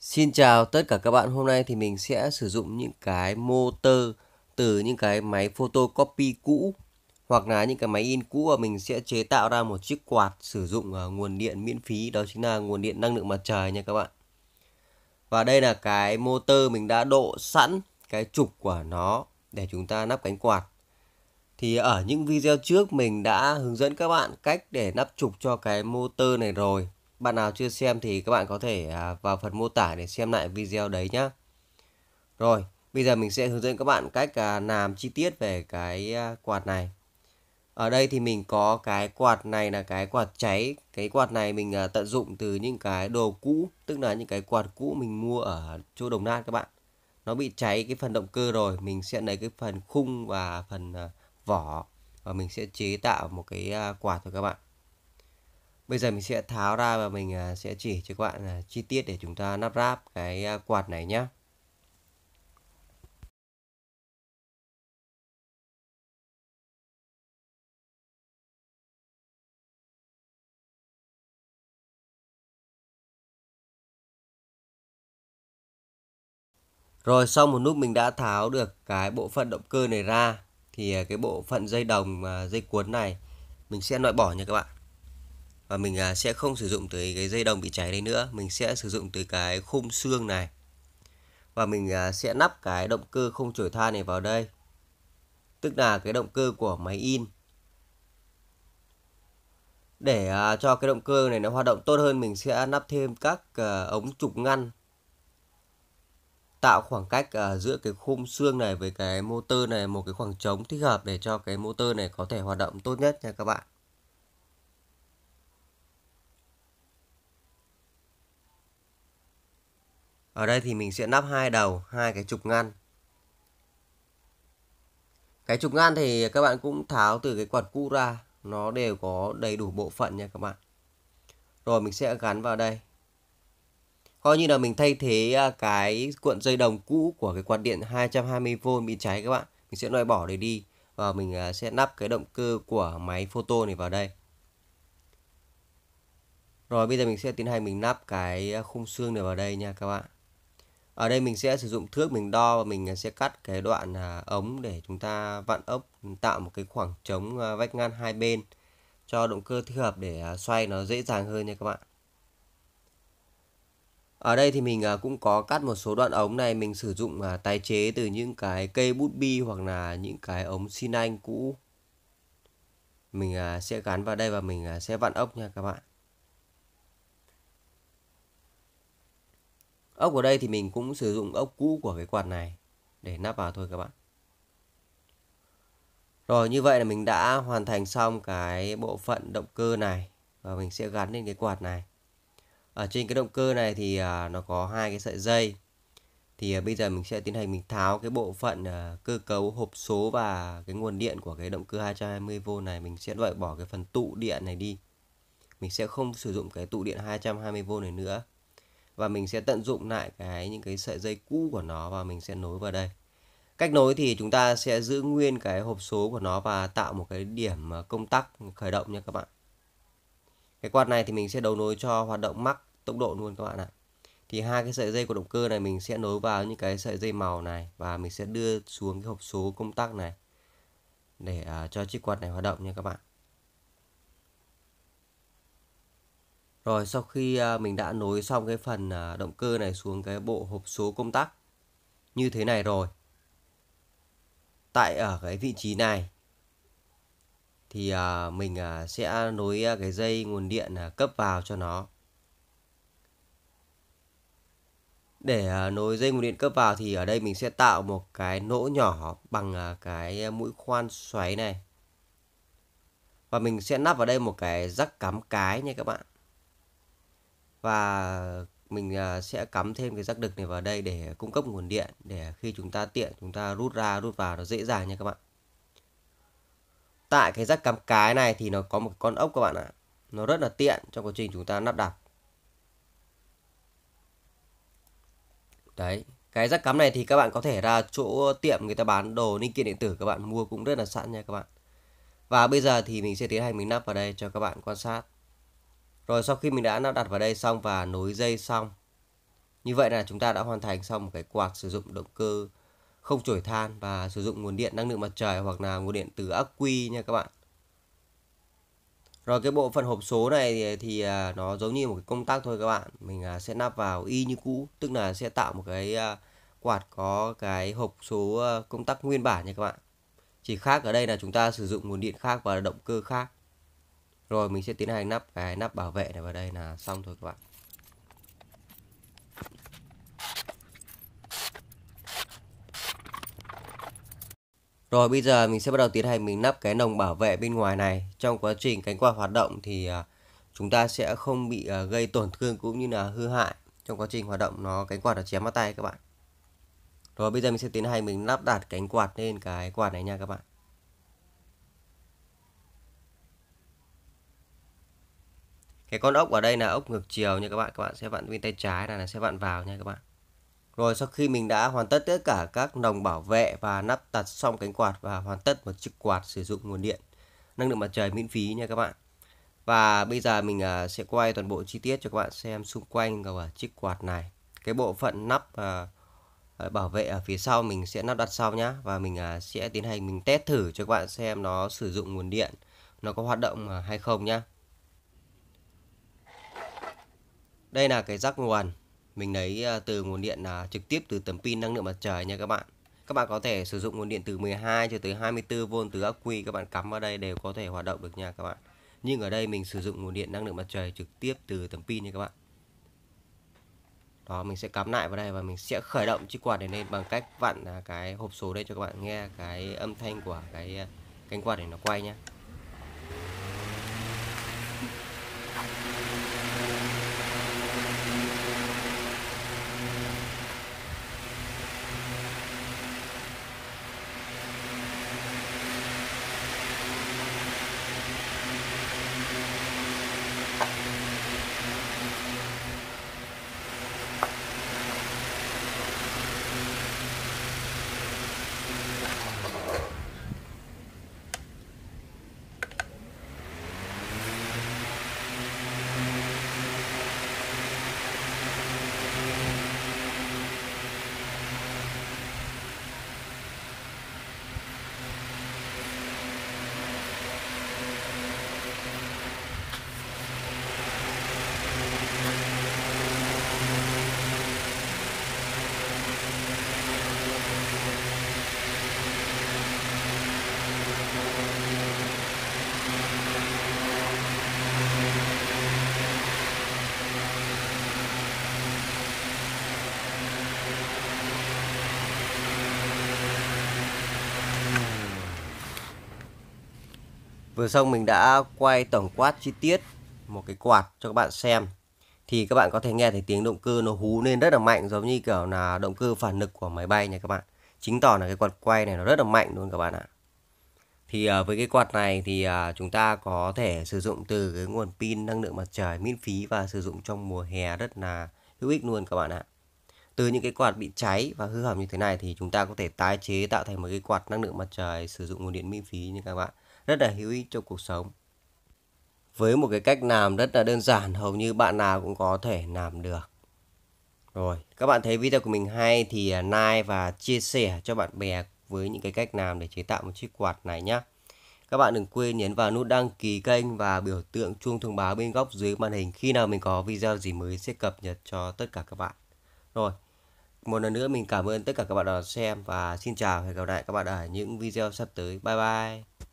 Xin chào tất cả các bạn, hôm nay thì mình sẽ sử dụng những cái motor từ những cái máy photocopy cũ hoặc là những cái máy in cũ và mình sẽ chế tạo ra một chiếc quạt sử dụng ờ, nguồn điện miễn phí đó chính là nguồn điện năng lượng mặt trời nha các bạn. Và đây là cái motor mình đã độ sẵn cái trục của nó để chúng ta nắp cánh quạt thì ở những video trước mình đã hướng dẫn các bạn cách để nắp trục cho cái motor này rồi bạn nào chưa xem thì các bạn có thể à, vào phần mô tả để xem lại video đấy nhá rồi bây giờ mình sẽ hướng dẫn các bạn cách à, làm chi tiết về cái à, quạt này ở đây thì mình có cái quạt này là cái quạt cháy cái quạt này mình tận dụng từ những cái đồ cũ tức là những cái quạt cũ mình mua ở chỗ đồng nát các bạn nó bị cháy cái phần động cơ rồi mình sẽ lấy cái phần khung và phần uh, vỏ và mình sẽ chế tạo một cái à, quạt cho các bạn bây giờ mình sẽ tháo ra và mình à, sẽ chỉ cho các bạn à, chi tiết để chúng ta lắp ráp cái quạt này nhé Rồi sau một lúc mình đã tháo được cái bộ phận động cơ này ra thì à, cái bộ phận dây đồng dây cuốn này mình sẽ loại bỏ nha các bạn và mình à, sẽ không sử dụng tới cái dây đồng bị cháy đấy nữa mình sẽ sử dụng tới cái khung xương này và mình à, sẽ nắp cái động cơ không chổi than này vào đây tức là cái động cơ của máy in để cho cái động cơ này nó hoạt động tốt hơn mình sẽ nắp thêm các ống trục ngăn tạo khoảng cách uh, giữa cái khung xương này với cái motor này một cái khoảng trống thích hợp để cho cái motor này có thể hoạt động tốt nhất nha các bạn Ở đây thì mình sẽ lắp hai đầu hai cái trục ngăn. Cái trục ngăn thì các bạn cũng tháo từ cái quạt cũ ra, nó đều có đầy đủ bộ phận nha các bạn. Rồi mình sẽ gắn vào đây coi như là mình thay thế à, cái cuộn dây đồng cũ của cái quạt điện 220V bị cháy các bạn mình sẽ loại bỏ để đi và mình à, sẽ nắp cái động cơ của máy photo này vào đây rồi bây giờ mình sẽ tiến hành mình nắp cái à, khung xương này vào đây nha các bạn ở đây mình sẽ sử dụng thước mình đo và mình sẽ cắt cái đoạn ống để chúng ta vặn ốc tạo một cái khoảng trống vách ngăn hai bên cho động cơ thích hợp để xoay nó dễ dàng hơn nha các bạn ở đây thì mình à, cũng có cắt một số đoạn ống này mình sử dụng à, tái chế từ những cái cây bút bi hoặc là những cái ống xin anh cũ. Mình à, sẽ gắn vào đây và mình sẽ vặn ốc nha các bạn. Ốc ở đây thì mình cũng sử dụng ốc cũ của cái quạt này để nắp vào thôi các bạn. Rồi như vậy là mình đã hoàn thành xong cái bộ phận động cơ này và mình sẽ gắn lên cái quạt này ở trên cái động cơ này thì à, nó có hai cái sợi dây thì à, bây giờ mình sẽ tiến hành mình tháo cái bộ phận à, cơ cấu hộp số và cái nguồn điện của cái động cơ 220V này mình sẽ loại bỏ cái phần tụ điện này đi mình sẽ không sử dụng cái tụ điện 220V này nữa và mình sẽ tận dụng lại cái những cái sợi dây cũ của nó và mình sẽ nối vào đây cách nối thì chúng ta sẽ giữ nguyên cái hộp số của nó và tạo một cái điểm công tắc khởi động nha các bạn cái quạt này thì mình sẽ đấu nối cho hoạt động mắc tốc độ luôn các bạn ạ thì hai cái sợi dây của động cơ này mình sẽ nối vào những cái sợi dây màu này và mình sẽ đưa xuống cái hộp số công tắc này để uh, cho chiếc quạt này hoạt động nha các bạn Rồi sau khi à, mình đã nối xong cái phần à, động cơ này xuống cái bộ hộp số công tắc như thế này rồi. Tại ở cái vị trí này thì à, mình à, sẽ nối à, cái dây nguồn điện cấp vào cho nó Để nối dây nguồn điện cấp vào thì ở đây mình sẽ tạo một cái nỗ nhỏ bằng cái mũi khoan xoáy này. Và mình sẽ nắp vào đây một cái rắc cắm cái nha các bạn. Và mình sẽ cắm thêm cái rắc đực này vào đây để cung cấp nguồn điện để khi chúng ta tiện chúng ta rút ra rút vào nó dễ dàng nha các bạn tại cái rắc cắm cái này thì nó có một con ốc các bạn ạ. Nó rất là tiện trong quá trình chúng ta lắp đặt. Đấy, cái rắc cắm này thì các bạn có thể ra chỗ tiệm người ta bán đồ linh kiện điện tử các bạn mua cũng rất là sẵn nha các bạn. Và bây giờ thì mình sẽ tiến hành mình lắp vào đây cho các bạn quan sát. Rồi sau khi mình đã lắp đặt vào đây xong và nối dây xong. Như vậy là chúng ta đã hoàn thành xong một cái quạt sử dụng động cơ không chổi than và sử dụng nguồn điện năng lượng mặt trời hoặc là nguồn điện từ ắc quy nha các bạn. Rồi cái bộ phận hộp số này thì, à, nó giống như một cái công tắc thôi các bạn. Mình à, sẽ nắp vào y như cũ, tức là sẽ tạo một cái à, quạt có cái hộp số công tắc nguyên bản nha các bạn. Chỉ khác ở đây là chúng ta sử dụng nguồn điện khác và động cơ khác. Rồi mình sẽ tiến hành nắp cái nắp bảo vệ này vào đây là xong thôi các bạn. Rồi bây giờ mình sẽ bắt đầu tiến hành mình nắp cái nồng bảo vệ bên ngoài này. Trong quá trình cánh quạt hoạt động thì à, chúng ta sẽ không bị à, gây tổn thương cũng như là hư hại trong quá trình hoạt động nó cánh quạt nó chém vào tay các bạn. Rồi bây giờ mình sẽ tiến hành mình lắp đặt cánh quạt lên cái quạt này nha các bạn. Cái con ốc ở đây là ốc ngược chiều nha các bạn, các bạn sẽ vặn bên tay trái là sẽ vặn vào nha các bạn. Rồi sau khi mình đã hoàn tất tất cả các nòng bảo vệ và nắp đặt xong cánh quạt và hoàn tất một chiếc quạt sử dụng nguồn điện năng lượng mặt trời miễn phí nha các bạn. Và bây giờ mình à, sẽ quay toàn bộ chi tiết cho các bạn xem xung quanh của à, chiếc quạt này. Cái bộ phận nắp à, bảo vệ ở phía sau mình sẽ lắp đặt sau nhá và mình sẽ tiến hành mình test thử cho các bạn xem nó sử dụng nguồn điện nó có hoạt động hay không nhá. Đây là cái rắc nguồn mình lấy à, từ nguồn điện là trực tiếp từ tấm pin năng lượng mặt trời nha các bạn. Các bạn có thể sử dụng nguồn điện từ 12 cho tới 24V từ ắc quy các bạn cắm vào đây đều có thể hoạt động được nha các bạn. Nhưng ở đây mình sử dụng nguồn điện năng lượng mặt trời trực tiếp từ tấm pin nha các bạn. Đó, mình sẽ cắm lại vào đây và mình sẽ khởi động chiếc quạt này lên bằng cách vặn à, cái hộp số đây cho các bạn nghe cái âm thanh của cái à, cánh quạt để nó quay nhé. Vừa xong mình đã quay tổng quát chi tiết một cái quạt cho các bạn xem. Thì các bạn có thể nghe thấy tiếng động cơ nó hú lên rất là mạnh giống như kiểu là động cơ phản lực của máy bay nha các bạn. Chính tỏ là cái quạt quay này nó rất là mạnh luôn các bạn ạ. Thì à, với cái quạt này thì à, chúng ta có thể sử dụng từ cái nguồn pin năng lượng mặt trời miễn phí và sử dụng trong mùa hè rất là hữu ích luôn các bạn ạ. Từ những cái quạt bị cháy và hư hỏng như thế này thì chúng ta có thể tái chế tạo thành một cái quạt năng lượng mặt trời sử dụng nguồn điện miễn phí như các bạn rất là hữu ích cho cuộc sống với một cái cách làm rất là đơn giản hầu như bạn nào cũng có thể làm được rồi các bạn thấy video của mình hay thì à, like và chia sẻ cho bạn bè với những cái cách làm để chế tạo một chiếc quạt này nhé các bạn đừng quên nhấn vào nút đăng ký kênh và biểu tượng chuông thông báo bên góc dưới màn hình khi nào mình có video gì mới sẽ cập nhật cho tất cả các bạn rồi một lần nữa mình cảm ơn tất cả các bạn đã xem và xin chào và hẹn gặp lại các bạn ở những video sắp tới bye bye